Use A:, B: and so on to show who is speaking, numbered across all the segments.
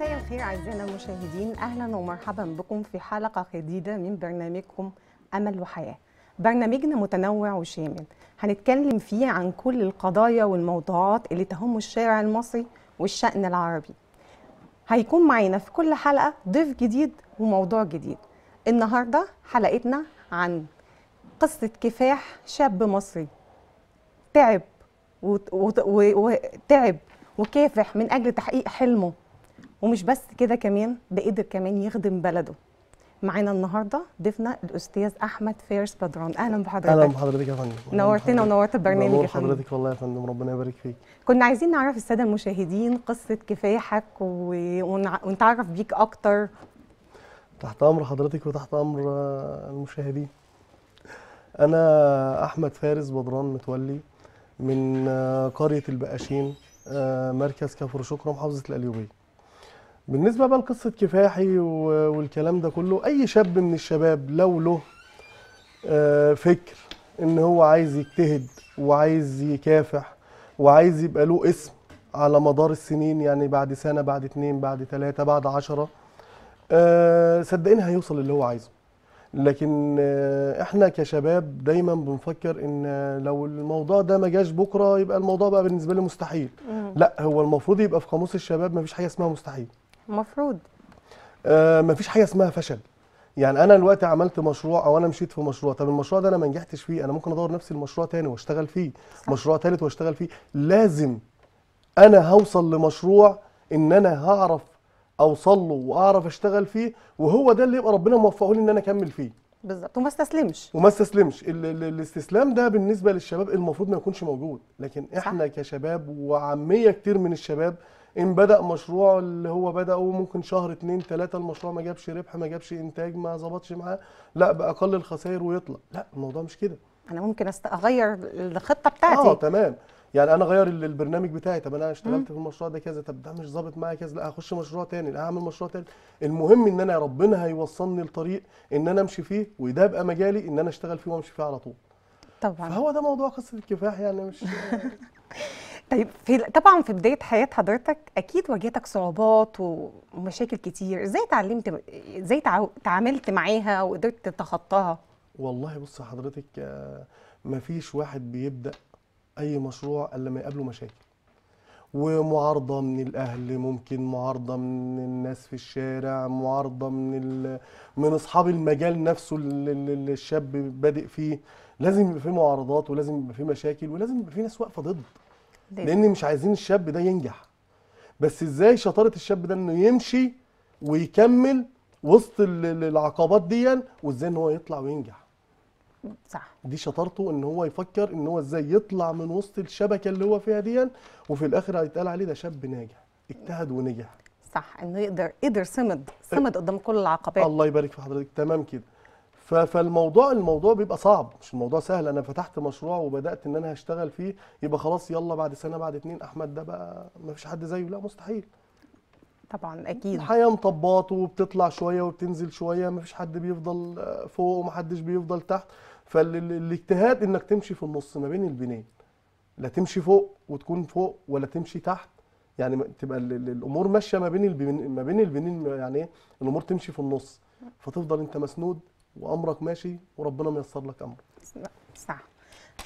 A: مساء الخير اعزائنا المشاهدين اهلا ومرحبا بكم في حلقه جديده من برنامجكم امل وحياه برنامجنا متنوع وشامل هنتكلم فيه عن كل القضايا والموضوعات اللي تهم الشارع المصري والشأن العربي هيكون معانا في كل حلقة ضيف جديد وموضوع جديد النهاردة حلقتنا عن قصة كفاح شاب مصري تعب وتعب وكافح من أجل تحقيق حلمه ومش بس كده كمان بقدر كمان يخدم بلده معانا النهارده ضيفنا الاستاذ احمد فارس بدران اهلا بحضرتك اهلا بحضرتك
B: يا فندم نورتنا ونورت البرنامج يا فندم حضرتك والله يا فندم ربنا يبارك فيك
A: كنا عايزين نعرف الساده المشاهدين قصه كفاحك و... ونتعرف بيك اكتر
B: تحت امر حضرتك وتحت امر المشاهدين انا احمد فارس بدران متولي من قريه البقاشين آه، مركز كفر شكرا محافظه الاليوبيه بالنسبه بقى لقصه كفاحي والكلام ده كله اي شاب من الشباب لو له آه، فكر ان هو عايز يجتهد وعايز يكافح وعايز يبقى له اسم على مدار السنين يعني بعد سنه بعد اتنين بعد ثلاثه بعد عشره آه، صدقني هيوصل اللي هو عايزه لكن آه، احنا كشباب دايما بنفكر ان لو الموضوع ده ما جاش بكره يبقى الموضوع بقى بالنسبه لي مستحيل لا هو المفروض يبقى في قاموس الشباب ما فيش حاجه اسمها مستحيل المفروض آه مفيش حاجه اسمها فشل يعني انا دلوقتي عملت مشروع او انا مشيت في مشروع طب المشروع ده انا ما نجحتش فيه انا ممكن ادور نفس المشروع تاني واشتغل فيه صح. مشروع تالت واشتغل فيه لازم انا هوصل لمشروع ان انا هعرف اوصل له واعرف اشتغل فيه وهو ده اللي يبقى ربنا موفقه لي ان انا اكمل فيه بالظبط وما استسلمش وما استسلمش الاستسلام ده بالنسبه للشباب المفروض ما يكونش موجود لكن احنا صح. كشباب وعاميه كتير من الشباب ان بدا مشروع اللي هو بداه ممكن شهر اتنين تلاته المشروع ما جابش ربح ما جابش انتاج ما ظبطش معاه لا باقل الخسائر ويطلع لا الموضوع مش كده انا ممكن أست... اغير الخطه بتاعتي اه تمام يعني انا اغير البرنامج بتاعي طب انا اشتغلت في المشروع ده كذا طب ده مش ظابط معايا كذا لا هخش مشروع تاني لا هعمل مشروع تاني المهم ان انا ربنا هيوصلني لطريق ان انا امشي فيه وده يبقى مجالي ان انا اشتغل فيه وامشي فيه على طول طبعا فهو ده موضوع قصه الكفاح يعني مش
A: طيب في طبعا في بدايه حياه حضرتك اكيد واجهتك صعوبات ومشاكل كتير ازاي اتعلمت ازاي تعاملت معاها
B: وقدرت تتخطاها والله بص حضرتك آه، مفيش واحد بيبدا اي مشروع الا ما يقابله مشاكل ومعارضه من الاهل ممكن معارضه من الناس في الشارع معارضه من من اصحاب المجال نفسه اللي الشاب بادئ فيه لازم يبقى في معارضات ولازم يبقى في مشاكل ولازم يبقى في ناس واقفه ضد لان مش عايزين الشاب ده ينجح بس ازاي شطاره الشاب ده انه يمشي ويكمل وسط العقبات دي وازاي ان هو يطلع وينجح صح دي شطارته ان هو يفكر ان هو ازاي يطلع من وسط الشبكه اللي هو فيها دي وفي الاخر هيتقال عليه ده شاب ناجح اجتهد ونجح صح انه يقدر قدر صمد صمد إيه؟ قدام كل العقبات الله يبارك في حضرتك تمام كده فالموضوع الموضوع بيبقى صعب مش الموضوع سهل انا فتحت مشروع وبدات ان انا هشتغل فيه يبقى خلاص يلا بعد سنه بعد اتنين احمد ده بقى ما فيش حد زيه لا مستحيل طبعا اكيد الحياه مطبات وبتطلع شويه وبتنزل شويه ما فيش حد بيفضل فوق وما حدش بيفضل تحت فالاجتهاد انك تمشي في النص ما بين البنين لا تمشي فوق وتكون فوق ولا تمشي تحت يعني تبقى الامور ماشيه ما بين البنين ما بين البنين يعني إيه؟ الامور تمشي في النص فتفضل انت مسنود وامرك ماشي وربنا ميسر لك امرك
A: صح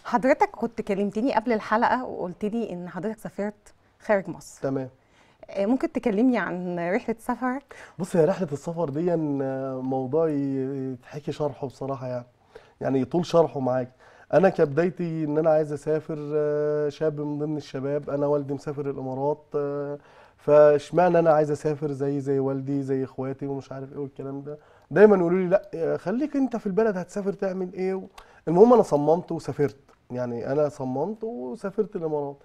A: حضرتك كنت كلمتني قبل الحلقه وقلت لي ان حضرتك سافرت
B: خارج مصر تمام
A: آه، ممكن تكلمني عن رحله سفرك
B: بص هي رحله السفر دي آه، موضوع يتحكي شرحه بصراحه يعني يعني يطول شرحه معاك انا كبدايتي ان انا عايز اسافر آه، شاب من ضمن الشباب انا والدي مسافر الامارات فاشمعنى انا عايز اسافر زي زي والدي زي اخواتي ومش عارف ايه والكلام ده دايما يقولوا لي لا خليك انت في البلد هتسافر تعمل ايه المهم انا صممت وسافرت يعني انا صممت وسافرت الامارات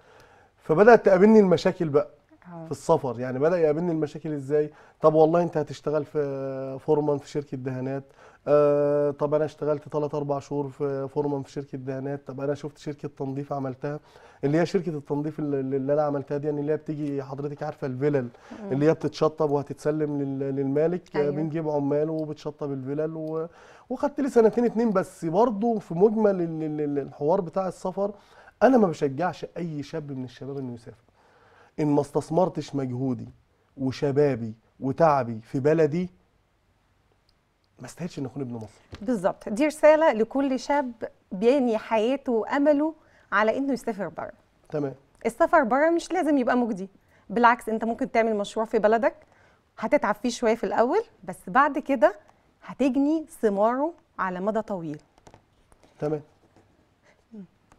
B: فبدات تقابلني المشاكل بقى آه. في السفر يعني بدا يقابلني المشاكل ازاي طب والله انت هتشتغل في فورمان في شركه دهانات آه طب انا اشتغلت 3 4 شهور في فورمان في شركه دهانات طب انا شفت شركه تنظيف عملتها اللي هي شركه التنظيف اللي, اللي انا عملتها دي يعني اللي هي بتيجي حضرتك عارفه الفلل اللي هي بتتشطب وهتتسلم للمالك أيوة. بنجيب عمال وبتشطب الفلل و... وخدت لي سنتين اتنين بس برضه في مجمل الحوار بتاع السفر انا ما بشجعش اي شاب من الشباب انه يسافر ان ما استثمرتش مجهودي وشبابي وتعبي في بلدي ما استاهلش ان اكون ابن مصر
A: بالظبط دي رساله لكل شاب بيني حياته وامله على انه يسافر بره تمام السفر بره مش لازم يبقى مجدي بالعكس انت ممكن تعمل مشروع في بلدك هتتعب فيه شويه في الاول بس بعد كده هتجني ثماره على مدى طويل تمام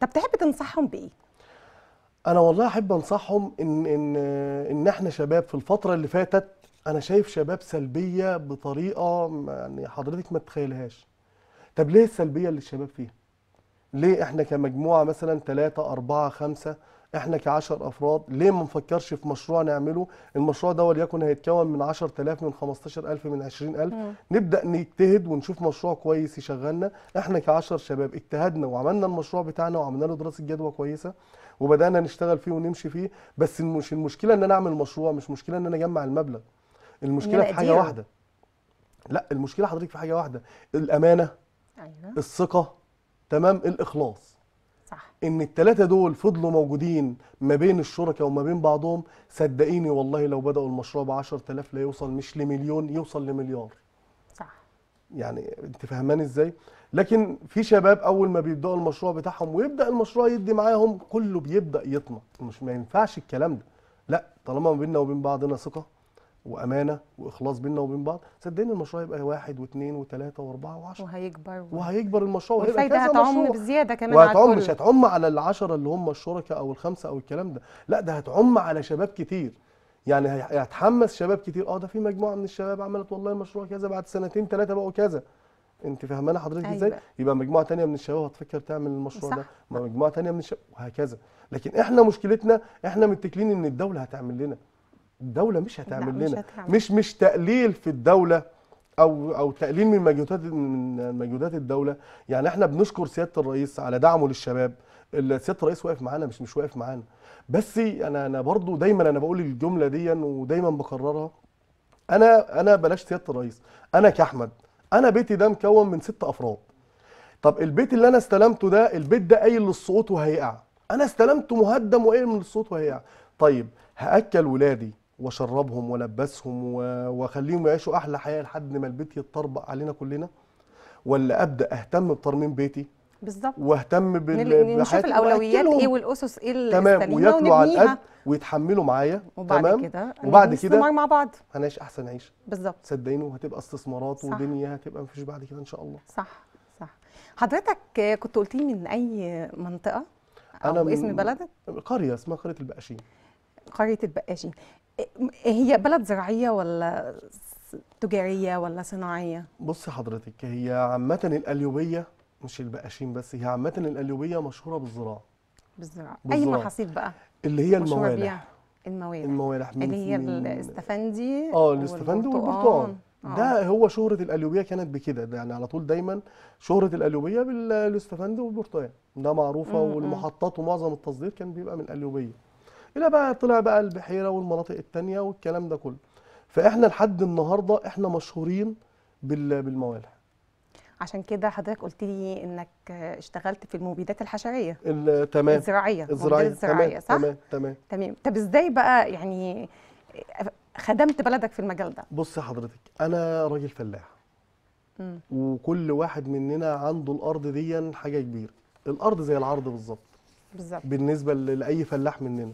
A: طب تحب تنصحهم بايه
B: انا والله احب انصحهم ان ان ان احنا شباب في الفتره اللي فاتت انا شايف شباب سلبيه بطريقه يعني حضرتك ما تتخيلهاش طب ليه السلبيه اللي الشباب فيها ليه احنا كمجموعه مثلا 3 4 5 احنا ك10 افراد ليه ما نفكرش في مشروع نعمله المشروع ده وليكن هيتكون من 10000 من 15000 من 20000 نبدا نجتهد ونشوف مشروع كويس يشغلنا احنا ك10 شباب اجتهدنا وعملنا المشروع بتاعنا وعملنا له دراسه جدوى كويسه وبدانا نشتغل فيه ونمشي فيه بس مش المشكله ان انا اعمل مشروع مش مشكله ان انا اجمع المبلغ المشكله في حاجه واحده لا المشكله حضرتك في حاجه واحده الامانه ايوه الثقه تمام الاخلاص صح ان الثلاثه دول فضلوا موجودين ما بين الشركاء وما بين بعضهم صدقيني والله لو بداوا المشروع ب 10000 لا يوصل مش لمليون يوصل لمليار صح يعني انت فهماني ازاي لكن في شباب اول ما بيبداوا المشروع بتاعهم ويبدا المشروع يدي معاهم كله بيبدا يطمع مش ما ينفعش الكلام ده لا طالما ما بيننا وبين بعضنا ثقه وامانه واخلاص بيننا وبين بعض صدقني المشروع هيبقى واحد واثنين وثلاثه واربعه وعشره وهيكبر و... وهيكبر المشروع وهيبقى كذا هتعم بزياده كمان وهتعم مش هتعم على العشره اللي هم الشركاء او الخمسه او الكلام ده لا ده هتعم على شباب كتير يعني هيتحمس شباب كتير اه ده في مجموعه من الشباب عملت والله مشروع كذا بعد سنتين ثلاثه بقوا كذا انت فاهمانه حضرتك أيوة. ازاي يبقى مجموعه تانية من الشباب هتفكر تعمل المشروع صح. ده مجموعه تانية من الشباب وهكذا لكن احنا مشكلتنا احنا متكلين ان الدوله هتعمل لنا الدوله مش هتعمل لنا مش, هتعمل. مش مش تقليل في الدوله او او تقليل من مجهودات من مجهودات الدوله يعني احنا بنشكر سياده الرئيس على دعمه للشباب سياده الرئيس واقف معانا مش مش واقف معانا بس انا انا برضو دايما انا بقول الجمله دي ودايما بكررها انا انا بلاش سياده الرئيس انا كاحمد انا بيتي ده مكون من ست افراد طب البيت اللي انا استلمته ده البيت ده قايل للصوت وهيقع انا استلمته مهدم وقايل من الصوت وهيقع طيب هاكل ولادي واشربهم والبسهم واخليهم يعيشوا احلى حياه لحد ما البيت يتطربق علينا كلنا ولا ابدا اهتم بترميم بيتي
A: بالظبط واهتم
B: بال نشوف الاولويات ايه
A: والاسس ايه اللي تمام وياكلوا على القد
B: ويتحملوا معايا تمام كده وبعد كده مع بعض هنعيش احسن عيشه بالظبط صدقيني وهتبقى استثمارات صح. ودنيا هتبقى مفيش بعد كده ان شاء الله
A: صح صح حضرتك كنت قلت لي من اي منطقه
B: أو انا اسم بلدك قريه اسمها قريه البقاشين
A: قريه البقاشين هي بلد زراعيه ولا تجاريه ولا صناعيه
B: بصي حضرتك هي عامه الاليوبيه مش البقاشين بس هي عامه الاليوبيه مشهوره بالزراعه
A: بالزراعه اي محاصيل بقى
B: اللي هي الموالح الموالح الموالح اللي هي
A: الاستفندي اه الاستفندي والبرتقال آه.
B: ده هو شهرة الألوبية كانت بكده ده يعني على طول دايما شهرة الألوبية بالاستفند والبرتقال ده معروفة والمحطات ومعظم التصدير كان بيبقى من الألوبية الى بقى طلع بقى البحيره والمناطق التانية والكلام ده كله فاحنا لحد النهارده احنا مشهورين بالموالح
A: عشان كده حضرتك قلت لي انك اشتغلت في المبيدات الحشريه
B: تمام الزراعيه الزراعيه الزراعيه صح تمام تمام
A: تمام طب ازاي بقى يعني خدمت بلدك في المجال ده
B: بص حضرتك انا راجل فلاح وكل واحد مننا عنده الارض دي حاجه كبيره الارض زي العرض بالظبط بالظبط بالنسبه لاي فلاح مننا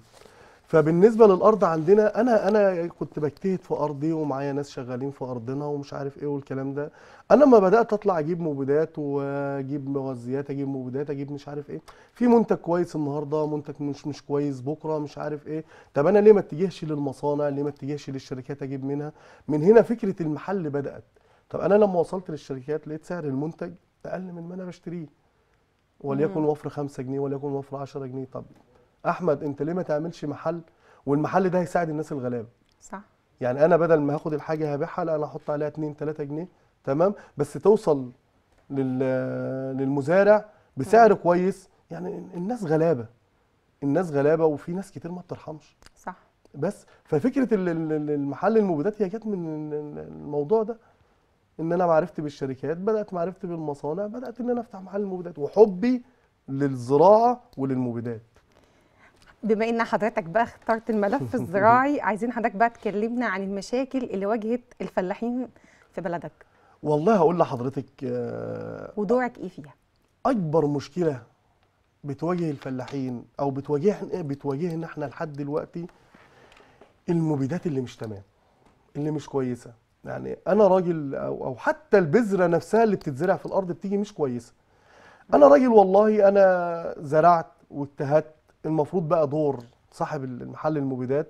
B: فبالنسبه للارض عندنا انا انا كنت بجتهد في ارضي ومعايا ناس شغالين في ارضنا ومش عارف ايه والكلام ده انا لما بدات اطلع اجيب مبيدات واجيب مغذيات اجيب مبيدات اجيب مش عارف ايه في منتج كويس النهارده منتج مش مش كويس بكره مش عارف ايه طب انا ليه ما اتجهش للمصانع ليه ما اتجهش للشركات اجيب منها من هنا فكره المحل بدات طب انا لما وصلت للشركات لقيت سعر المنتج اقل من ما انا بشتريه وليكن وفر 5 جنيه وليكن وفر 10 جنيه طب احمد انت ليه ما تعملش محل والمحل ده هيساعد الناس الغلابه صح يعني انا بدل ما هاخد الحاجه هبيعها لا انا احط عليها 2 3 جنيه تمام بس توصل للمزارع بسعر كويس يعني الناس غلابه الناس غلابه وفي ناس كتير ما بترحمش صح بس ففكره المحل المبيدات هي جت من الموضوع ده ان انا معرفتي بالشركات بدات معرفتي بالمصانع بدات ان انا افتح محل مبيدات وحبي للزراعه وللمبيدات
A: بما ان حضرتك بقى اخترت الملف الزراعي عايزين حضرتك بقى تكلمنا عن المشاكل اللي واجهت الفلاحين في بلدك
B: والله هقول لحضرتك آه ودورك ايه فيها اكبر مشكله بتواجه الفلاحين او بتواجهنا بتواجهنا احنا لحد دلوقتي المبيدات اللي مش تمام اللي مش كويسه يعني انا راجل او او حتى البذره نفسها اللي بتتزرع في الارض بتيجي مش كويسه انا راجل والله انا زرعت واجتهدت المفروض بقى دور صاحب المحل المبيدات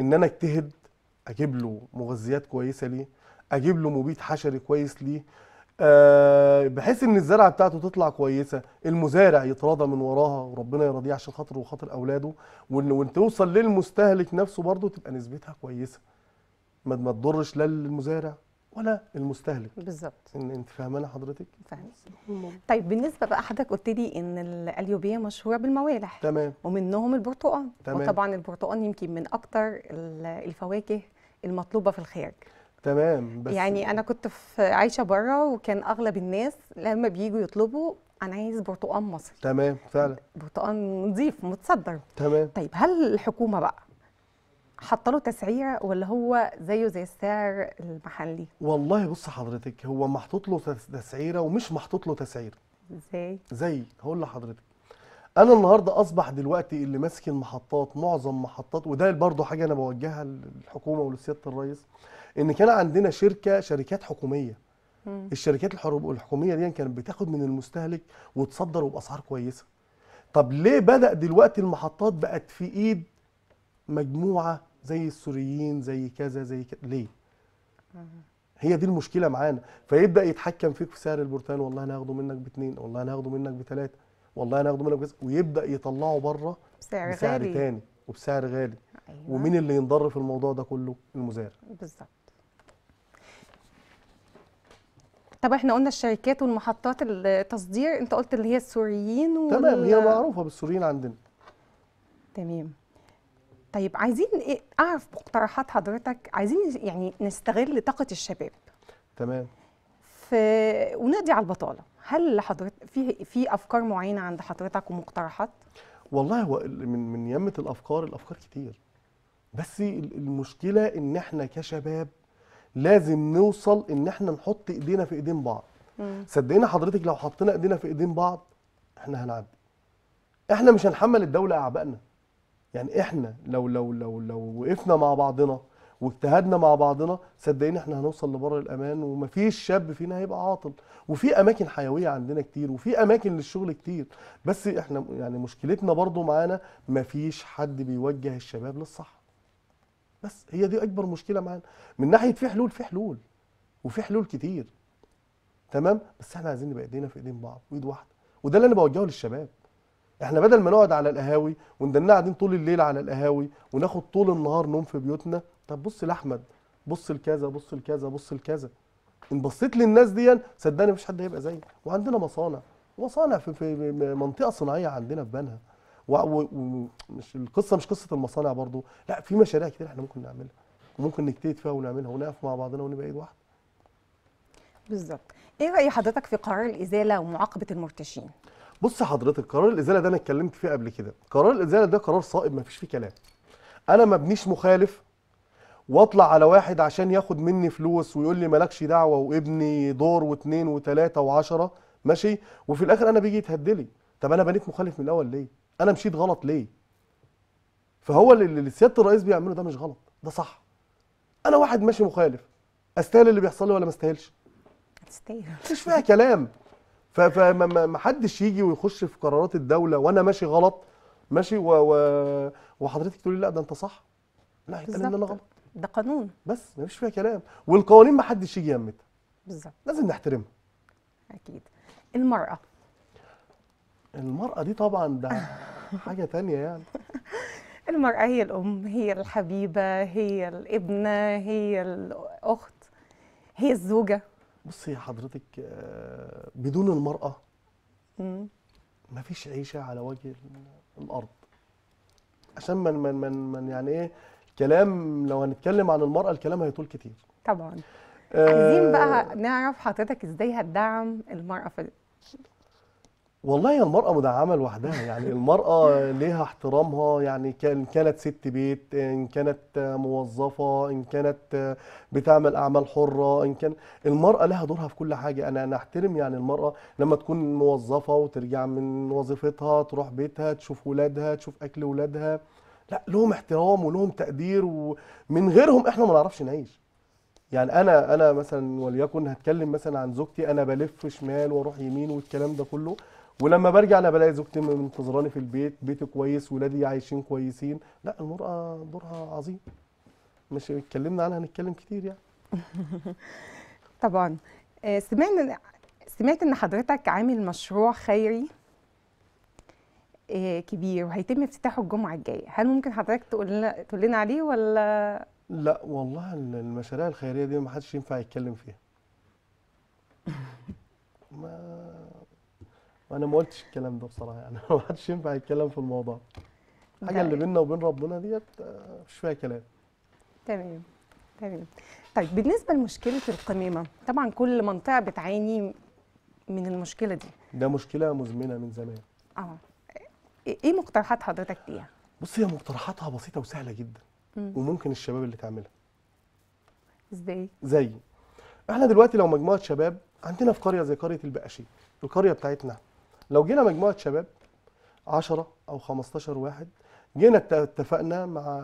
B: ان انا اجتهد اجيب له مغذيات كويسه ليه اجيب له مبيد حشري كويس ليه أه بحيث ان الزرعه بتاعته تطلع كويسه المزارع يتراضى من وراها وربنا يرضيه عشان خاطره وخاطر اولاده وان وان توصل للمستهلك نفسه برضه تبقى نسبتها كويسه ما تضرش لا المزارع ولا المستهلك بالظبط ان انت فاهمانه حضرتك فاهمه
A: طيب بالنسبه بقى حضرتك قلت لي ان القليوبيه مشهوره بالموالح تمام ومنهم البرتقال تمام وطبعا البرتقال يمكن من اكتر الفواكه المطلوبه في الخارج
B: تمام بس يعني انا
A: كنت في عايشه بره وكان اغلب الناس لما بييجوا يطلبوا انا عايز برتقال مصري
B: تمام فعلا
A: برتقال نظيف متصدر تمام طيب هل الحكومه بقى حط له تسعيره ولا هو
B: زيه زي السعر المحلي والله بص حضرتك هو محطوط له تسعيره ومش محطوط له تسعيره ازاي زي هقول لحضرتك انا النهارده اصبح دلوقتي اللي ماسك المحطات معظم محطات وده برضه حاجه انا بوجهها للحكومه ولسياده الرئيس ان كان عندنا شركه شركات حكوميه مم. الشركات الحكوميه دي كانت بتاخد من المستهلك وتصدر وباسعار كويسه طب ليه بدا دلوقتي المحطات بقت في ايد مجموعه زي السوريين زي كذا زي كذا ليه؟ هي دي المشكله معانا فيبدا يتحكم فيك في سعر البرتقال والله انا هاخده منك باتنين والله انا هاخده منك بتلاته والله انا هاخده منك بس ويبدا يطلعه بره بسعر, بسعر غالي تاني وبسعر غالي أيوة. ومين اللي ينضر في الموضوع ده كله المزارع
A: بالظبط طب احنا قلنا الشركات والمحطات التصدير انت قلت اللي هي السوريين وال... تمام هي معروفه
B: بالسوريين عندنا
A: تمام طيب عايزين إيه؟ اعرف مقترحات حضرتك عايزين يعني نستغل طاقه الشباب تمام في ونقضي على البطاله هل حضرتك في في افكار معينه عند حضرتك ومقترحات
B: والله هو من من يمه الافكار الافكار كتير بس المشكله ان احنا كشباب لازم نوصل ان احنا نحط ايدينا في ايدين بعض صدقينا حضرتك لو حطينا ايدينا في ايدين بعض احنا هنعدي احنا مش هنحمل الدوله اعبائنا يعني احنا لو لو لو لو وقفنا مع بعضنا واجتهدنا مع بعضنا صدقيني احنا هنوصل لبر الامان ومفيش شاب فينا هيبقى عاطل وفي اماكن حيويه عندنا كتير وفي اماكن للشغل كتير بس احنا يعني مشكلتنا برضو معانا مفيش حد بيوجه الشباب للصح بس هي دي اكبر مشكله معانا من ناحيه في حلول في حلول وفي حلول كتير تمام بس احنا عايزين نبقى ايدينا في ايدين بعض وايد واحده وده اللي انا بوجهه للشباب احنا بدل ما نقعد على القهاوي وندلنا قاعدين طول الليل على القهاوي وناخد طول النهار نوم في بيوتنا طب بص لاحمد بص لكذا بص لكذا بص لكذا ان بصيت للناس دي صدقني مفيش حد هيبقى زيي وعندنا مصانع مصانع في, في منطقه صناعيه عندنا في بنها ومش القصه مش قصه المصانع برضو لا في مشاريع كتير احنا ممكن نعملها وممكن نجتهد فيها ونعملها ونقف مع بعضنا ونبقى ايد واحده
A: بالظبط ايه راي حضرتك في قرار الازاله ومعاقبه المرتشين
B: بص حضرتك قرار الازاله ده انا اتكلمت فيه قبل كده قرار الازاله ده قرار صائب ما فيش فيه كلام انا ما بنيش مخالف واطلع على واحد عشان ياخد مني فلوس ويقول لي مالكش دعوه وابني دور واثنين وثلاثه وعشرة ماشي وفي الاخر انا بيجي يتهدلي طب انا بنيت مخالف من الاول ليه انا مشيت غلط ليه فهو اللي سياده الرئيس بيعمله ده مش غلط ده صح انا واحد ماشي مخالف استاهل اللي بيحصل لي ولا ما استاهلش؟ تستاهل مش فيها كلام فما حدش يجي ويخش في قرارات الدوله وانا ماشي غلط ماشي و... و... وحضرتك تقولي لا ده انت صح لا هيتقال ان انا غلط ده قانون بس مفيش فيها كلام والقوانين ما حدش يجي يمتها بالظبط لازم نحترمها اكيد المراه المراه دي طبعا ده حاجه تانية يعني
A: المراه هي الام هي الحبيبه هي الابنه
B: هي الاخت هي الزوجه بصي حضرتك آه، بدون المرأة ما فيش عيشة على وجه الأرض عشان من من من, من يعني إيه كلام لو هنتكلم عن المرأة الكلام هيطول كتير طبعا آه، عايزين بقى
A: نعرف حضرتك ازاي هتدعم المرأة في
B: والله المرأة مدعمة لوحدها يعني المرأة ليها احترامها يعني كان كانت ست بيت إن كانت موظفة إن كانت بتعمل أعمال حرة إن كان المرأة لها دورها في كل حاجة أنا أنا أحترم يعني المرأة لما تكون موظفة وترجع من وظيفتها تروح بيتها تشوف ولادها تشوف أكل ولادها لا لهم احترام ولهم تقدير ومن غيرهم إحنا ما نعرفش نعيش يعني أنا أنا مثلا وليكن هتكلم مثلا عن زوجتي أنا بلف شمال وأروح يمين والكلام ده كله ولما برجع انا بلاقي زوجتي منتظراني في البيت بيت كويس ولادي عايشين كويسين لا المراه دورها عظيم مش اتكلمنا عنها هنتكلم كتير يعني
A: طبعا آه، سمعنا سمعت ان حضرتك عامل مشروع خيري آه، كبير وهيتم افتتاحه الجمعه الجايه هل ممكن حضرتك تقول لنا تقول لنا عليه ولا
B: لا والله المشاريع الخيريه دي ما حدش ينفع يتكلم فيها ما انا ما قلتش الكلام ده بصراحه يعني ما حدش ينفع يتكلم في الموضوع الحاجه اللي بيننا وبين ربنا ديت آه، شويه كلام
A: تمام تمام طيب بالنسبه لمشكله القمامه طبعا كل منطقه بتعاني من المشكله دي
B: ده مشكله مزمنه من زمان
A: اه إيه،, ايه مقترحات حضرتك
B: ليها بص هي مقترحاتها بسيطه وسهله جدا مم. وممكن الشباب اللي تعملها ازاي زي احنا دلوقتي لو مجموعه شباب عندنا في قريه زي قريه البقاشي القريه بتاعتنا لو جينا مجموعه شباب 10 او 15 واحد جينا اتفقنا مع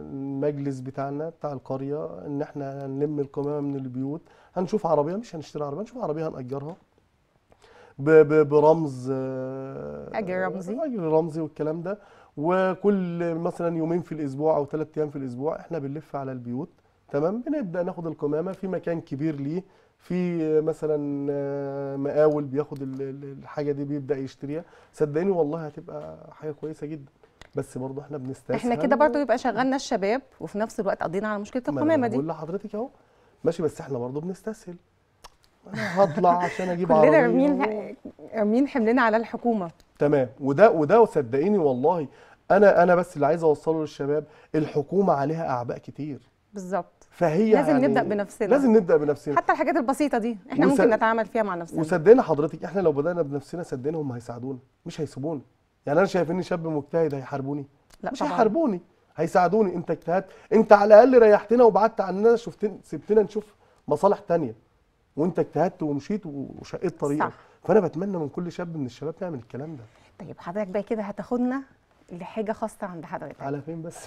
B: المجلس بتاعنا بتاع القريه ان احنا هنلم القمامه من البيوت هنشوف عربيه مش هنشتري عربيه هنشوف عربيه هنأجرها برمز آه، اجر رمزي اجر رمزي والكلام ده وكل مثلا يومين في الاسبوع او ثلاث ايام في الاسبوع احنا بنلف على البيوت تمام بنبدا ناخد القمامه في مكان كبير ليه في مثلا آه، مقاول بياخد الحاجه دي بيبدا يشتريها صدقني والله هتبقى حاجه كويسه جدا بس برضه احنا بنستسهل احنا كده برضه يبقى
A: شغلنا الشباب وفي نفس الوقت قضينا على مشكله القمامه دي بقول
B: لحضرتك اهو ماشي بس احنا برضه بنستسهل انا هطلع عشان اجيب عربيه كلنا ارمين
A: ارمين حملنا على الحكومه
B: تمام وده وده صدقيني والله انا انا بس اللي عايز اوصله للشباب الحكومه عليها اعباء كتير بالظبط فهي لازم يعني نبدا بنفسنا لازم نبدا بنفسنا حتى
A: الحاجات البسيطه دي احنا وس... ممكن نتعامل فيها مع نفسنا
B: وصدقنا حضرتك احنا لو بدانا بنفسنا صدقنا هم هيساعدونا مش هيسيبونا يعني انا شايف اني شاب مجتهد هيحاربوني لا مش طبعا. هيحاربوني هيساعدوني انت اجتهدت انت على الاقل ريحتنا وبعدت عننا شفتنا سبتنا نشوف مصالح تانية وانت اجتهدت ومشيت وشقيت طريقك فانا بتمنى من كل شاب من الشباب تعمل الكلام ده طيب حضرتك
A: بقى كده هتاخدنا لحاجه خاصه عند حضرتك على فين بس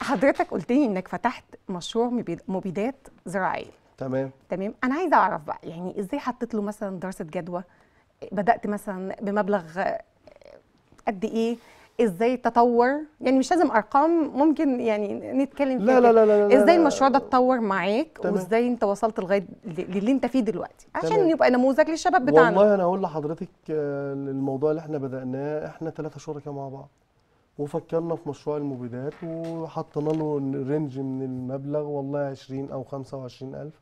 A: حضرتك قلت لي انك فتحت مشروع مبيدات زراعيه تمام تمام انا عايزه اعرف بقى يعني ازاي حطيت له مثلا دراسه جدوى بدات مثلا بمبلغ قد ايه ازاي تطور يعني مش لازم ارقام ممكن يعني نتكلم فيها لا لا لا, لا, ازاي المشروع ده اتطور معاك وازاي انت وصلت لغايه للي انت فيه دلوقتي عشان يبقى نموذج للشباب بتاعنا والله انا
B: اقول لحضرتك الموضوع آه، اللي احنا بداناه احنا ثلاثه شركاء مع بعض وفكرنا في مشروع المبيدات وحطينا له رينج من المبلغ والله 20 او 25000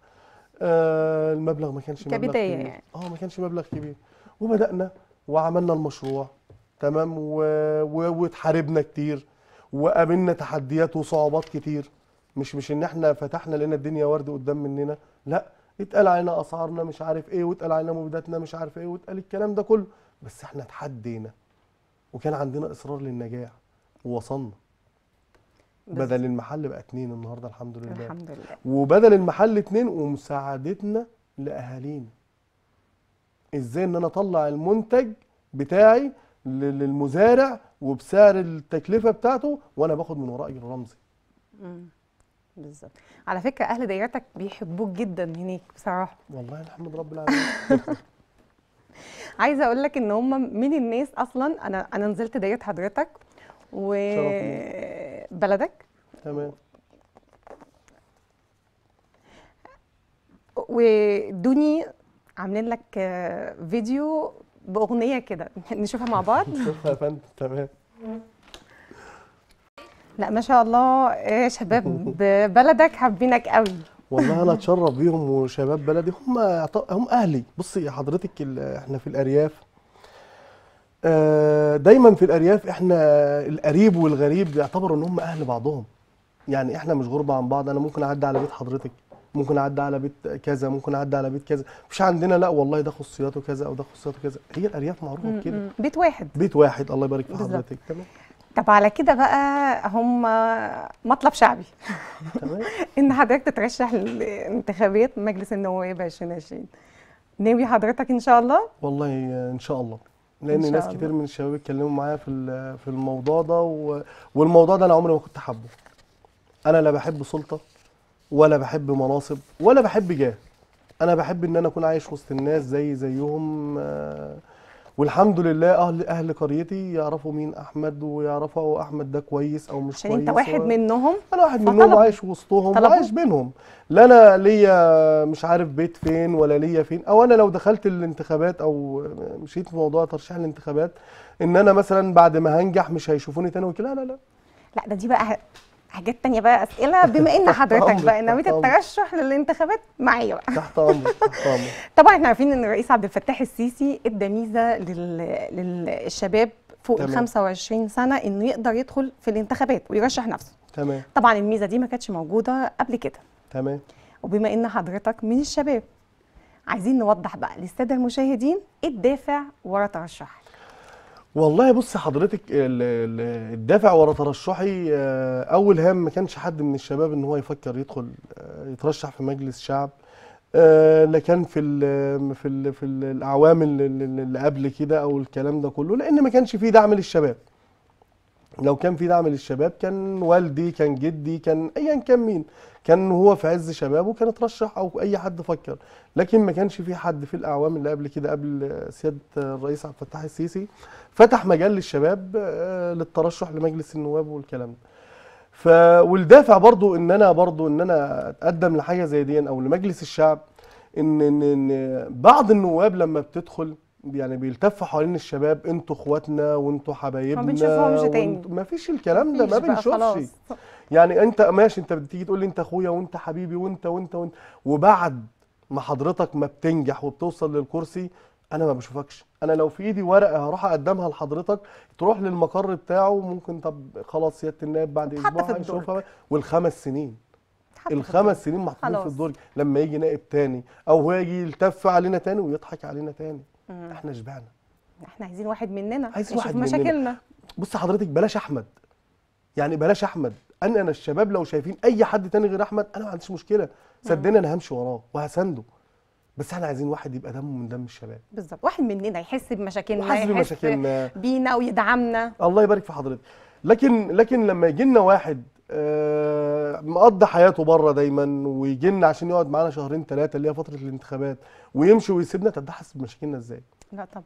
B: آه، المبلغ ما كانش مبلغ كبير يعني. اه ما كانش مبلغ كبير وبدانا وعملنا المشروع تمام واتحاربنا كتير وقابلنا تحديات وصعوبات كتير مش مش ان احنا فتحنا لنا الدنيا ورد قدام مننا لا اتقال علينا اسعارنا مش عارف ايه واتقال علينا مبيداتنا مش عارف ايه واتقال الكلام ده كله بس احنا اتحدينا وكان عندنا اصرار للنجاح ووصلنا بدل المحل بقى اتنين النهارده الحمد لله الحمد لله وبدل المحل اتنين ومساعدتنا لاهالينا ازاي ان انا اطلع المنتج بتاعي للمزارع وبسعر التكلفه بتاعته وانا باخد من ورائي اجر رمزي
A: بالظبط على فكره اهل دايرتك بيحبوك جدا هناك بصراحه
B: والله الحمد رب العالمين
A: عايزه اقول لك ان هم من الناس اصلا انا انا نزلت دايره حضرتك وبلدك تمام ودوني عاملين لك فيديو باغنيه كده نشوفها مع بعض نشوفها يا
B: فندم تمام
A: لا ما شاء الله إيه شباب بلدك حابينك قوي
B: والله انا اتشرف بيهم وشباب بلدي هم هم اهلي بصي يا حضرتك احنا في الارياف آه، دايما في الارياف احنا القريب والغريب بيعتبروا ان هم اهل بعضهم يعني احنا مش غربه عن بعض انا ممكن اعدي على بيت حضرتك ممكن اعدي على بيت كذا ممكن اعدي على بيت كذا مش عندنا لا والله ده خصوصياته كذا او ده خصوصياته كذا هي الارياف معروفه بكده بيت واحد بيت واحد الله يبارك في حضرتك تمام
A: طب على كده بقى هم مطلب شعبي تمام ان حضرتك تترشح لانتخابات مجلس النواب 2020 ناوي حضرتك ان شاء الله
B: والله ان شاء الله لان شاء ناس الله. كتير من الشباب اتكلموا معايا في في الموضوع ده والموضوع ده انا عمري ما كنت حابه انا لا بحب سلطه ولا بحب مناصب ولا بحب جاه انا بحب ان انا اكون عايش وسط الناس زي زيهم آه، والحمد لله اهل اهل قريتي يعرفوا مين احمد ويعرفوا احمد ده كويس او مش عشان كويس انت واحد و...
A: منهم انا واحد فطلب. منهم عايش
B: وسطهم وعايش بينهم لا انا ليا مش عارف بيت فين ولا ليا فين او انا لو دخلت الانتخابات او مشيت في موضوع ترشيح الانتخابات ان انا مثلا بعد ما هنجح مش هيشوفوني تاني وكده لا لا لا
A: لا ده دي بقى حاجات تانية بقى اسئله بما ان حضرتك بقى نويت الترشح للانتخابات معايا بقى تحت امرك طبعا احنا عارفين ان الرئيس عبد الفتاح السيسي ادى ميزه للشباب فوق ال 25 سنه انه يقدر يدخل في الانتخابات ويرشح نفسه تمام طبعا الميزه دي ما كانتش موجوده قبل كده تمام وبما ان حضرتك من الشباب عايزين نوضح بقى للساده المشاهدين ايه الدافع ورا ترشحك
B: والله بص حضرتك الدافع ورا ترشحي آه، اول هام ما كانش حد من الشباب ان هو يفكر يدخل آه، يترشح في مجلس شعب آه، لا كان في الـ في الـ في الاعوام اللي قبل كده او الكلام ده كله لان ما كانش في دعم للشباب لو كان في دعم للشباب كان والدي كان جدي كان ايا كان مين كان هو في عز شبابه كان اترشح او اي حد فكر لكن ما كانش في حد في الاعوام اللي قبل كده قبل سياده الرئيس عبد الفتاح السيسي فتح مجال للشباب آه، للترشح لمجلس النواب والكلام ده ف والدافع برضو ان انا برضو ان انا اتقدم لحاجه زي دي او لمجلس الشعب ان ان بعض النواب لما بتدخل يعني بيلتف حوالين الشباب انتوا اخواتنا وانتوا حبايبنا ما بنشوفهمش تاني ما فيش الكلام ده ما بنشوفش يعني انت ماشي انت بتيجي تقول لي انت اخويا وانت حبيبي وانت وانت وانت وبعد ما حضرتك ما بتنجح وبتوصل للكرسي انا ما بشوفكش انا لو في ايدي ورقه هروح اقدمها لحضرتك تروح للمقر بتاعه ممكن طب خلاص سياده النائب بعد اسبوع هنشوفها والخمس سنين الخمس سنين محطوطين في الدرج لما يجي نائب تاني او هو يجي يلتف علينا تاني ويضحك علينا تاني مم. احنا شبعنا
A: احنا عايزين واحد مننا عايزين واحد مشاكلنا
B: بص حضرتك بلاش احمد يعني بلاش احمد انا انا الشباب لو شايفين اي حد تاني غير احمد انا ما عنديش مشكله صدقني انا همشي وراه وهسنده بس احنا عايزين واحد يبقى دمه من دم الشباب
A: بالظبط واحد مننا يحس بمشاكلنا يحس بمشاكلنا بينا ويدعمنا
B: الله يبارك في حضرتك لكن لكن لما يجي لنا واحد آه، مقضي حياته بره دايما ويجي لنا عشان يقعد معانا شهرين ثلاثه اللي هي فتره الانتخابات ويمشي ويسيبنا طب ده حاسس بمشاكلنا ازاي؟ لا طبعا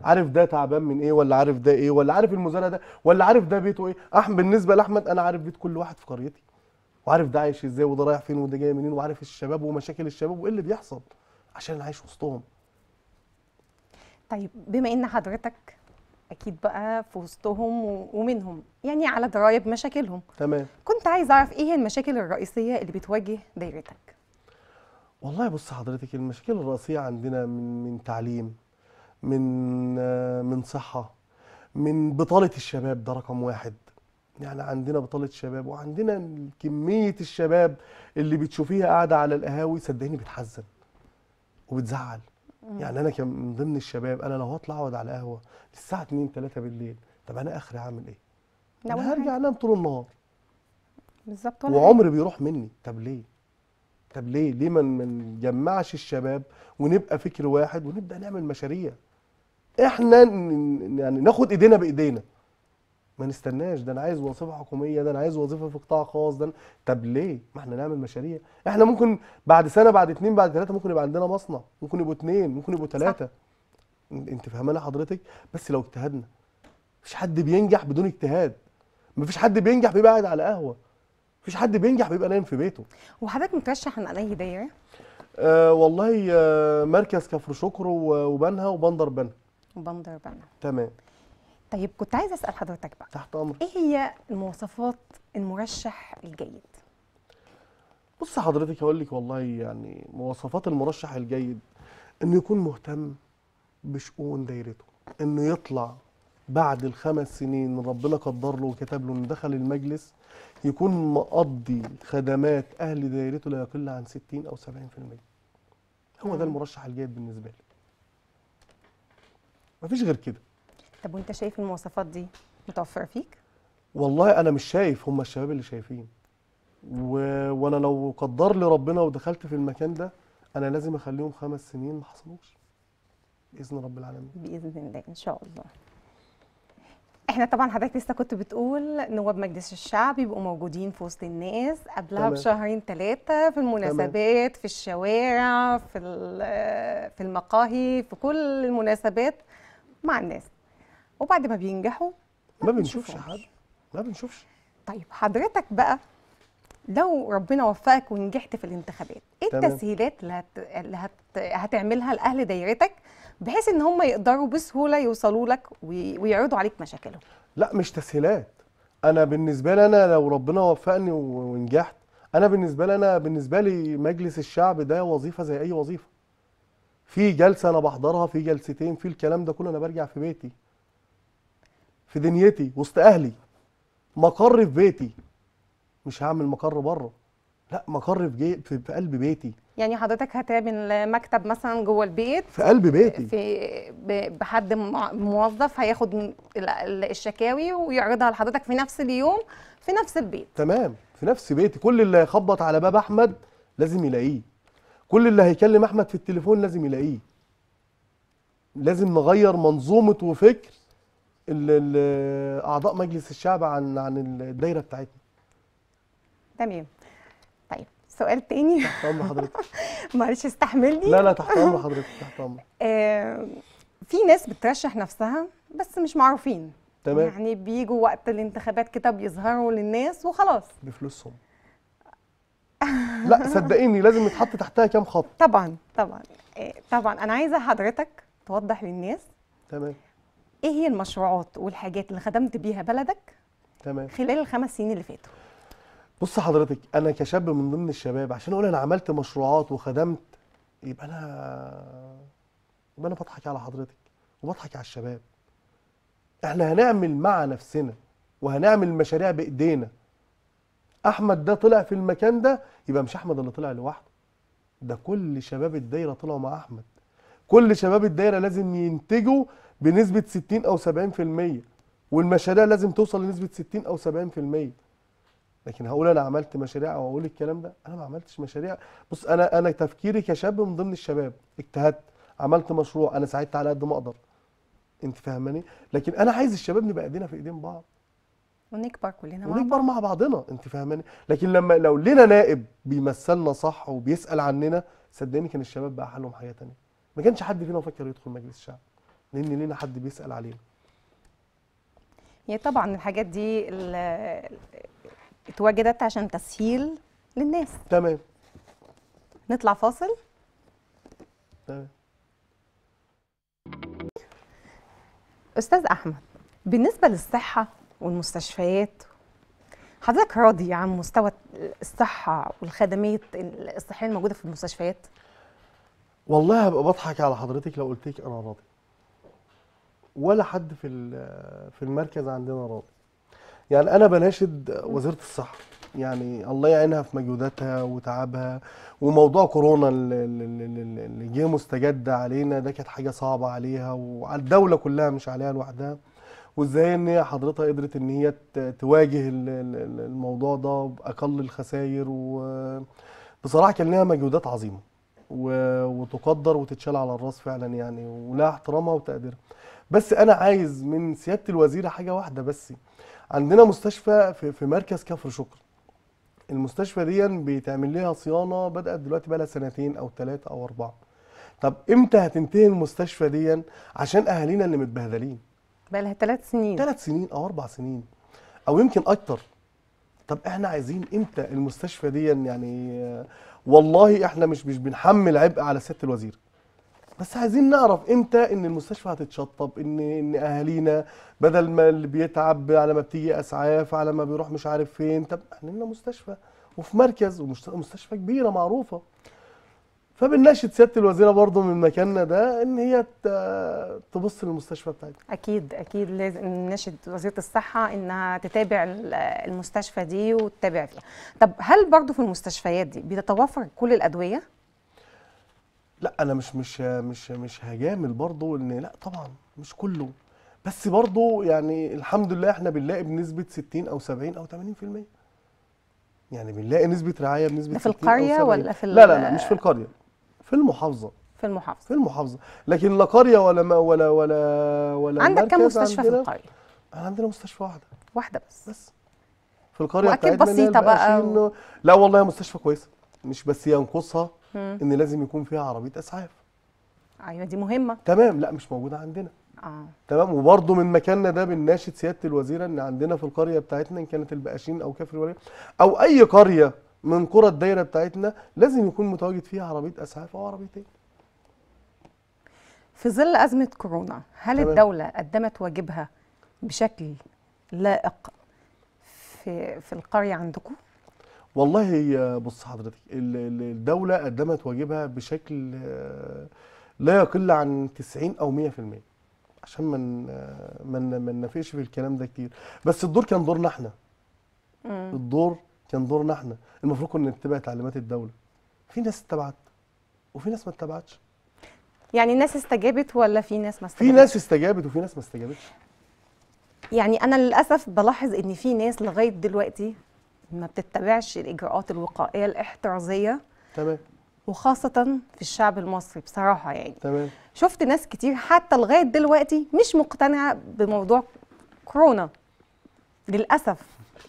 B: عارف ده تعبان من ايه ولا عارف ده ايه ولا عارف المزارع ده ولا عارف ده بيته ايه احمد بالنسبه لاحمد انا عارف بيت كل واحد في قريتي وعارف ده عايش ازاي وده رايح فين وده جاي منين وعارف الشباب ومشاكل الشباب وايه اللي بيحصل عشان انا عايش وسطهم
A: طيب بما ان حضرتك اكيد بقى في وسطهم ومنهم يعني على درايه بمشاكلهم تمام كنت عايز اعرف ايه هي المشاكل الرئيسيه اللي بتواجه دايرتك
B: والله بص حضرتك المشاكل الرئيسيه عندنا من من تعليم من من صحه من بطاله الشباب ده رقم واحد يعني عندنا بطاله شباب وعندنا كميه الشباب اللي بتشوفيها قاعده على القهاوي صدقيني بتحزن وبتزعل يعني انا كان من ضمن الشباب انا لو هطلع اقعد على قهوه للساعه 2 3 بالليل طب انا اخري اعمل ايه؟ انا هرجع انام طول النهار بالظبط وعمري بيروح مني طب ليه؟ طب ليه؟ ليه ما نجمعش الشباب ونبقى فكر واحد ونبدا نعمل مشاريع؟ احنا يعني ناخد ايدينا بايدينا ما نستناش ده انا عايز وظيفه حكوميه ده انا عايز وظيفه في قطاع خاص ده طب ليه ما احنا نعمل مشاريع احنا ممكن بعد سنه بعد اتنين بعد ثلاثه ممكن يبقى عندنا مصنع ممكن يبقوا اتنين ممكن يبقوا ثلاثه انت فاهمانه حضرتك بس لو اجتهدنا مفيش حد بينجح بدون اجتهاد مفيش حد بينجح بيبقى قاعد على قهوه مفيش حد بينجح بيبقى نايم في بيته
A: وحضرتك مترشح من انهي دايره
B: آه والله آه مركز كفر شكر وبنها وبندر بنها
A: وبندر بنها تمام طيب كنت عايزه اسال حضرتك بقى تحت امر ايه هي مواصفات المرشح الجيد
B: بص حضرتك هقول لك والله يعني مواصفات المرشح الجيد انه يكون مهتم بشؤون دايرته انه يطلع بعد الخمس سنين ربنا قدر له وكتب له انه دخل المجلس يكون مقضي خدمات اهل دايرته لا يقل عن 60 او 70% هو ده المرشح الجيد بالنسبه لي مفيش غير كده
A: طب وانت شايف المواصفات دي
B: متوفره فيك والله انا مش شايف هم الشباب اللي شايفين و... وانا لو قدر لي ربنا ودخلت في المكان ده انا لازم اخليهم خمس سنين ما حصلوش باذن رب العالمين باذن الله ان شاء الله
A: احنا طبعا حضرتك لسه كنت بتقول نواب مجلس الشعب يبقوا موجودين في وسط الناس قبلها تمام. بشهرين ثلاثه في المناسبات تمام. في الشوارع في في المقاهي في كل المناسبات مع الناس وبعد ما بينجحوا ما, ما بنشوفش حد ما بنشوفش طيب حضرتك بقى لو ربنا وفقك ونجحت في الانتخابات ايه التسهيلات اللي, هت... هت... هتعملها لاهل دايرتك بحيث ان هم يقدروا بسهوله يوصلوا لك وي... ويعرضوا عليك مشاكلهم
B: لا مش تسهيلات انا بالنسبه لي انا لو ربنا وفقني ونجحت انا بالنسبه لي انا بالنسبه لي مجلس الشعب ده وظيفه زي اي وظيفه في جلسه انا بحضرها في جلستين في الكلام ده كله انا برجع في بيتي في دنيتي وسط اهلي مقر في بيتي مش هعمل مقر بره لا مقر في, في قلب بيتي
A: يعني حضرتك هتعمل مكتب مثلا جوه البيت في قلب بيتي في بحد موظف هياخد الشكاوي ويعرضها لحضرتك في نفس اليوم في نفس البيت
B: تمام في نفس بيتي كل اللي هيخبط على باب احمد لازم يلاقيه كل اللي هيكلم احمد في التليفون لازم يلاقيه لازم نغير منظومه وفكر اعضاء مجلس الشعب عن عن الدايره بتاعتنا تمام طيب سؤال تاني تحت امر حضرتك معلش استحملني لا لا تحت امر حضرتك تحت امر
A: آه، في ناس بترشح نفسها بس مش معروفين تمام يعني بيجوا وقت الانتخابات كده بيظهروا للناس وخلاص بفلوسهم لا صدقيني
B: لازم يتحط تحتها كام خط طبعا
A: طبعا آه، طبعا انا عايزه حضرتك توضح للناس تمام ايه هي المشروعات والحاجات اللي خدمت بيها بلدك تمام خلال الخمس سنين اللي فاتوا
B: بص حضرتك انا كشاب من ضمن الشباب عشان اقول انا عملت مشروعات وخدمت يبقى انا يبقى انا بضحك على حضرتك وبضحك على الشباب احنا هنعمل مع نفسنا وهنعمل مشاريع بايدينا احمد ده طلع في المكان ده يبقى مش احمد اللي طلع لوحده ده كل شباب الدايره طلعوا مع احمد كل شباب الدايره لازم ينتجوا بنسبه 60 او 70% والمشاريع لازم توصل لنسبه 60 او 70% لكن هقول انا عملت مشاريع او اقول الكلام ده انا ما عملتش مشاريع بص انا انا تفكيري كشاب من ضمن الشباب اجتهدت عملت مشروع انا ساعدت على قد ما اقدر انت فاهماني لكن انا عايز الشباب نبقى ايدينا في ايدين بعض
A: ونكبر كلنا مع
B: ونكبر مع بعضنا انت فاهماني لكن لما لو لنا نائب بيمثلنا صح وبيسال عننا صدقني كان الشباب بقى حالهم حاجه تانية ما كانش حد فينا فكر يدخل مجلس الشعب لان لينا حد بيسال علينا
A: هي طبعا الحاجات دي اتوجدت عشان تسهيل للناس تمام نطلع فاصل تمام استاذ احمد بالنسبه للصحه والمستشفيات حضرتك راضي عن مستوى الصحه والخدمات الصحيه الموجوده في المستشفيات
B: والله هبقى بضحك على حضرتك لو قلت لك انا راضي ولا حد في في المركز عندنا راضي يعني انا بناشد وزيره الصحه يعني الله يعينها في مجهوداتها وتعبها وموضوع كورونا اللي جه مستجد علينا ده كانت حاجه صعبه عليها وعلى الدوله كلها مش عليها لوحدها وازاي ان هي حضرتها قدرت ان هي تواجه الموضوع ده باقل الخسائر وبصراحه كان لها مجهودات عظيمه وتقدر وتتشال على الراس فعلا يعني ولها احترامها وتقديرها بس انا عايز من سياده الوزيره حاجه واحده بس عندنا مستشفى في, في مركز كفر شكر المستشفى دي بيتعمل لها صيانه بدات دلوقتي بقى لها سنتين او ثلاثه او اربعه طب امتى هتنتهي المستشفى دي عشان اهالينا اللي متبهدلين بقى لها ثلاث سنين ثلاث سنين او اربع سنين او يمكن اكتر طب احنا عايزين امتى المستشفى دي يعني والله احنا مش مش بنحمل عبء على سياده الوزير بس عايزين نعرف امتى ان المستشفى هتتشطب ان ان اهالينا بدل ما اللي بيتعب على ما بتيجي اسعاف على ما بيروح مش عارف فين طب يعني لنا مستشفى وفي مركز ومستشفى كبيره معروفه فبنناشد سياده الوزيره برضه من مكاننا ده ان هي تبص للمستشفى بتاعتها.
A: اكيد اكيد لازم نناشد وزيره الصحه انها تتابع المستشفى دي وتتابع فيها. طب هل برضه في المستشفيات دي بتتوفر كل الادويه؟
B: لا انا مش مش مش مش هجامل برضو ان لا طبعا مش كله بس برضو يعني الحمد لله احنا بنلاقي بنسبه 60 او 70 او 80% يعني بنلاقي نسبه رعايه بنسبه في القريه ولا في لا لا لا مش في القريه في المحافظه في المحافظه في المحافظه لكن لا قريه ولا ما ولا ولا ولا عندك كم مستشفى عندنا. في القريه انا عندنا مستشفى واحده واحده بس بس في القريه واكيد بسيطه بقى و... لا والله مستشفى كويسه مش بس ينقصها ان لازم يكون فيها عربيه اسعاف
A: ايوه دي مهمه
B: تمام لا مش موجوده عندنا آه. تمام وبرضه من مكاننا ده بنناشد سياده الوزيره ان عندنا في القريه بتاعتنا ان كانت البقاشين او كفر الوليد او اي قريه من قرى الدايره بتاعتنا لازم يكون متواجد فيها عربيه اسعاف او عربيتين
A: في ظل ازمه كورونا هل تمام. الدوله قدمت واجبها بشكل لائق في في القريه عندكم
B: والله بص حضرتك الدولة قدمت واجبها بشكل آه، لا يقل عن 90 او 100% عشان ما من ما نفيش في الكلام ده كتير بس الدور كان دورنا احنا الدور كان دورنا احنا المفروض كنا نتبع تعليمات الدولة في ناس اتبعت وفي ناس ما اتبعتش يعني ناس استجابت ولا في ناس ما استجابتش في ناس استجابت وفي ناس ما استجابتش
A: يعني انا للاسف بلاحظ ان في ناس لغايه دلوقتي ما بتتبعش الاجراءات الوقائيه الاحترازيه تمام وخاصة في الشعب المصري بصراحة يعني تمام شفت ناس كتير حتى لغاية دلوقتي مش مقتنعة بموضوع كورونا للأسف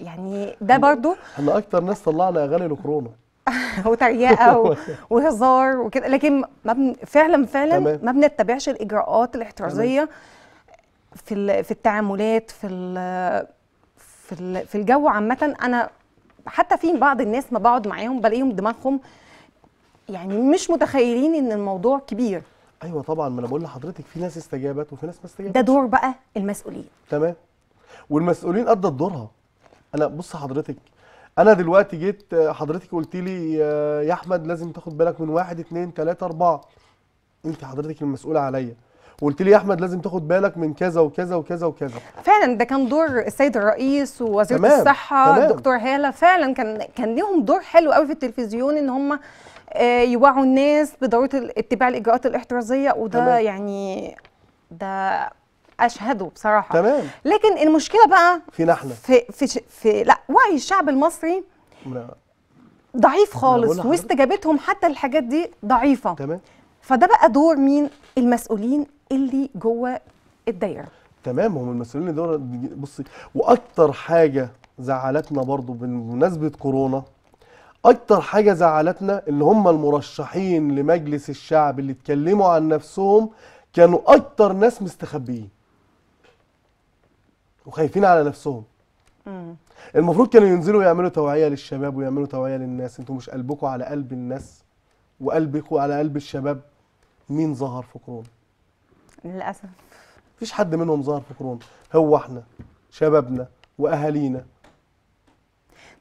A: يعني ده برضو
B: احنا أكتر ناس طلعنا أغاني لكورونا
A: وتريقة وهزار وكده لكن ما بن... فعلا فعلا تمام. ما بنتبعش الإجراءات الاحترازية في في التعاملات في في الجو عامة أنا حتى في بعض الناس ما بقعد معاهم بلاقيهم دماغهم يعني مش متخيلين ان الموضوع كبير ايوه طبعا ما انا
B: بقول لحضرتك في ناس استجابت وفي ناس ما استجابتش ده دور بقى المسؤولين تمام والمسؤولين ادت دورها انا بص حضرتك انا دلوقتي جيت حضرتك قلت لي آه، يا احمد لازم تاخد بالك من واحد اتنين تلاته اربعه انت حضرتك المسؤوله عليا وقلت لي يا احمد لازم تاخد بالك من كذا وكذا وكذا وكذا
A: فعلا ده كان دور السيد الرئيس ووزير الصحه تمام. الدكتور هاله فعلا كان كان ليهم دور حلو قوي في التلفزيون ان هم آه، يوعوا الناس بضروره اتباع الاجراءات الاحترازيه وده تمام. يعني ده اشهده بصراحه تمام لكن المشكله بقى
B: فينا احنا في
A: في في لا وعي الشعب المصري لا. ضعيف خالص واستجابتهم حتى الحاجات دي ضعيفه تمام فده بقى دور مين المسؤولين اللي جوه الدايره
B: تمام هم المسؤولين دول بصي واكتر حاجه زعلتنا برضو بمناسبه كورونا اكتر حاجه زعلتنا ان هم المرشحين لمجلس الشعب اللي اتكلموا عن نفسهم كانوا اكتر ناس مستخبيين وخايفين على نفسهم مم. المفروض كانوا ينزلوا يعملوا توعيه للشباب ويعملوا توعيه للناس انتوا مش قلبكم على قلب الناس وقلبكم على قلب الشباب مين ظهر في كورونا للاسف مفيش حد منهم ظهر في كورونا هو احنا شبابنا واهالينا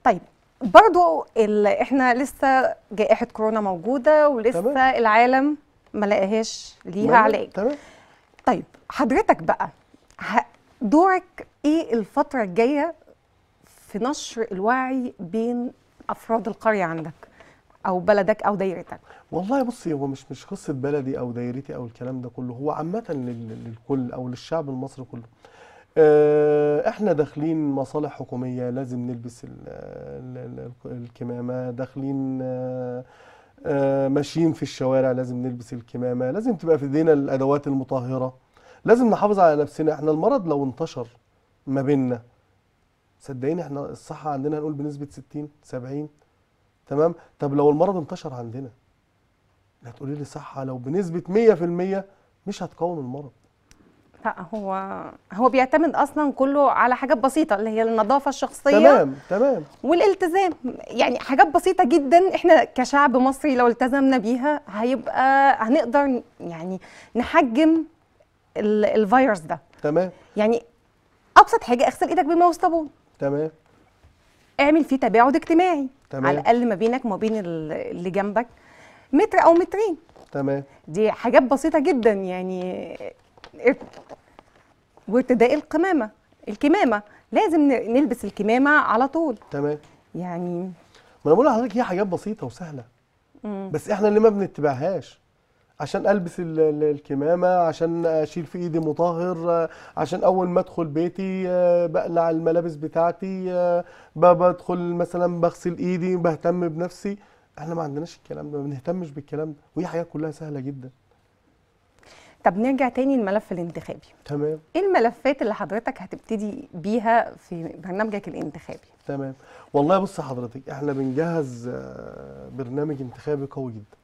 A: طيب برضو احنا لسه جائحه كورونا موجوده ولسه تمام. العالم ما لقاهاش ليها علاج تمام طيب حضرتك بقى دورك ايه الفتره الجايه في نشر الوعي بين افراد القريه عندك او بلدك او دايرتك
B: والله بصي هو مش مش قصة بلدي أو دايرتي أو الكلام ده كله هو عامة للكل أو للشعب المصري كله آه، احنا داخلين مصالح حكومية لازم نلبس الكمامة داخلين آه، آه، ماشيين في الشوارع لازم نلبس الكمامة لازم تبقى في ايدينا الأدوات المطهرة لازم نحافظ على نفسنا احنا المرض لو انتشر ما بيننا صدقيني احنا الصحة عندنا هنقول بنسبة 60 70 تمام طب لو المرض انتشر عندنا هتقولي لي صحه لو بنسبه 100% مش هتقاوم المرض
A: لا هو هو بيعتمد اصلا كله على حاجات بسيطه اللي هي النظافه الشخصيه تمام تمام والالتزام يعني حاجات بسيطه جدا احنا كشعب مصري لو التزمنا بيها هيبقى هنقدر يعني نحجم الفيروس ده تمام يعني ابسط حاجه اغسل ايدك بماء وصابون تمام اعمل فيه تباعد اجتماعي تمام. على الاقل ما بينك وما بين اللي جنبك متر او مترين تمام دي حاجات بسيطه جدا يعني وارتداء القمامه الكمامه لازم
B: نلبس الكمامه على طول تمام يعني ما انا بقول لحضرتك هي حاجات بسيطه وسهله مم. بس احنا اللي ما بنتبعهاش عشان البس الكمامه عشان اشيل في ايدي مطهر عشان اول ما ادخل بيتي آه، بقلع الملابس بتاعتي آه، بدخل مثلا بغسل ايدي بهتم بنفسي احنا ما عندناش الكلام ده ما بنهتمش بالكلام ده وهي حاجات كلها سهله جدا
A: طب نرجع تاني الملف الانتخابي تمام ايه الملفات اللي حضرتك هتبتدي بيها في برنامجك الانتخابي
B: تمام والله بص حضرتك احنا بنجهز آه، برنامج انتخابي قوي جدا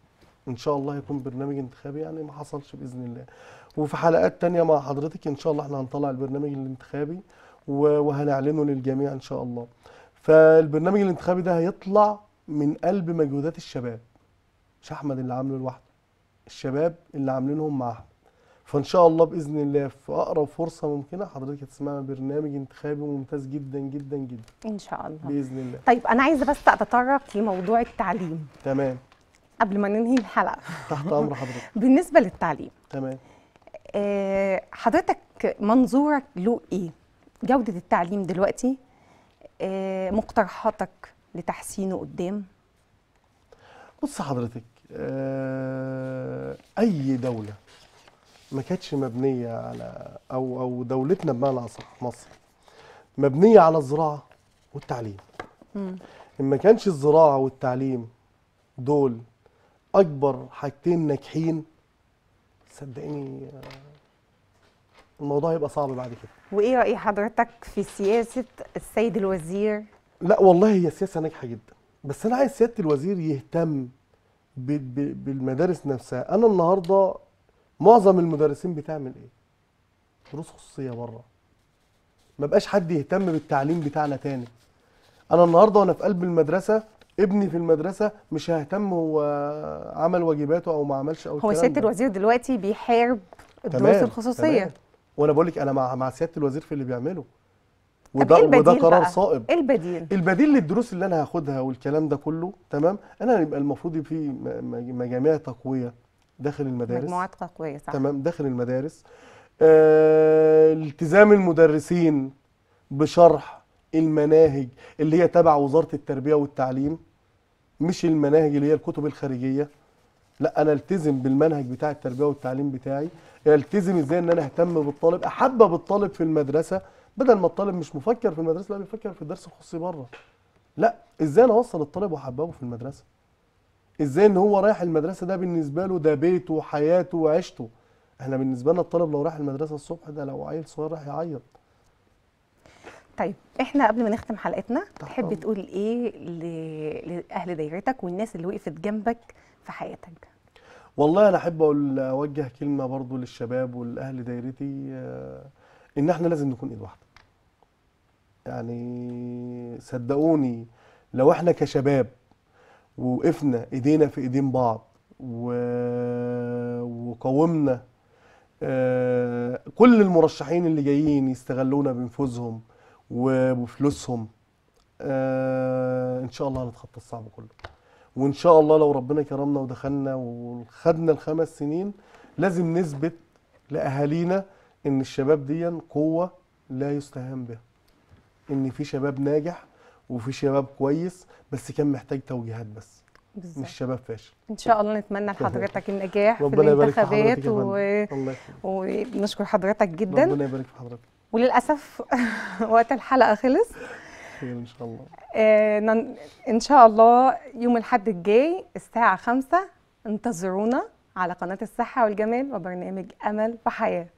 B: ان شاء الله يكون برنامج انتخابي يعني ما حصلش باذن الله وفي حلقات تانية مع حضرتك ان شاء الله احنا هنطلع البرنامج الانتخابي وهنعلنه للجميع ان شاء الله فالبرنامج الانتخابي ده هيطلع من قلب مجهودات الشباب مش احمد اللي عامله لوحده الشباب اللي عاملينهم مع احمد فان شاء الله باذن الله في اقرب فرصه ممكنه حضرتك هتسمعنا برنامج انتخابي ممتاز جدا جدا جدا ان شاء الله باذن الله طيب
A: انا عايزه بس اتطرق لموضوع التعليم تمام قبل ما ننهي الحلقه
B: تحت امر حضرتك
A: بالنسبه للتعليم تمام آه حضرتك منظورك له ايه جوده التعليم دلوقتي آه مقترحاتك لتحسينه قدام؟
B: بص حضرتك آه، اي دوله ما كانتش مبنيه على او او دولتنا بمعنى اصح مصر مبنيه على الزراعه والتعليم ان ما كانش الزراعه والتعليم دول اكبر حاجتين ناجحين صدقني آه، الموضوع هيبقى صعب بعد كده
A: وايه راي حضرتك في سياسه السيد الوزير
B: لا والله هي سياسه ناجحه جدا بس انا عايز سياده الوزير يهتم بالمدارس نفسها انا النهارده معظم المدرسين بتعمل ايه دروس خصوصيه بره ما بقاش حد يهتم بالتعليم بتاعنا تاني انا النهارده وانا في قلب المدرسه ابني في المدرسه مش ههتم هو عمل واجباته او ما عملش او هو سياده
A: الوزير دلوقتي بيحارب الدروس الخصوصيه تمام.
B: وانا بقول لك انا مع مع سياده الوزير في اللي بيعمله وده إيه وده قرار بقى؟ صائب ايه البديل البديل للدروس اللي انا هاخدها والكلام ده كله تمام انا يبقى المفروض في مجاميع تقويه داخل المدارس مجموعات
A: تقويه صح تمام
B: داخل المدارس آه التزام المدرسين بشرح المناهج اللي هي تبع وزاره التربيه والتعليم مش المناهج اللي هي الكتب الخارجيه لا انا التزم بالمنهج بتاع التربيه والتعليم بتاعي التزم ازاي ان انا اهتم بالطالب احبب الطالب في المدرسه بدل ما الطالب مش مفكر في المدرسه لا بيفكر في الدرس الخصوصي بره لا ازاي انا اوصل الطالب واحببه في المدرسه ازاي ان هو رايح المدرسه ده بالنسبه له ده بيته وحياته وعيشته احنا بالنسبه لنا الطالب لو رايح المدرسه الصبح ده لو عيل صغير راح يعيط
A: طيب احنا قبل ما نختم حلقتنا تحب تقول ايه لاهل دايرتك والناس اللي وقفت جنبك في حياتك
B: والله انا احب اقول اوجه كلمه برضو للشباب والاهل دايرتي آه، ان احنا لازم نكون ايد واحده يعني صدقوني لو احنا كشباب وقفنا ايدينا في ايدين بعض و... وقاومنا آه كل المرشحين اللي جايين يستغلونا بنفوذهم وبفلوسهم آه ان شاء الله هنتخطى الصعب كله وان شاء الله لو ربنا كرمنا ودخلنا وخدنا الخمس سنين لازم نثبت لاهالينا ان الشباب دي قوه لا يستهان بها ان في شباب ناجح وفي شباب كويس بس كان محتاج توجيهات بس بالزبط. مش شباب فاشل
A: ان شاء الله نتمنى لحضرتك النجاح في الانتخابات ونشكر و... ونشكر
B: حضرتك جدا ربنا يبارك في حضرتك
A: وللاسف وقت الحلقه خلص
B: خير ان شاء الله
A: آه ان شاء الله يوم الاحد الجاي الساعه 5 انتظرونا على قناه الصحه والجمال وبرنامج امل في حياه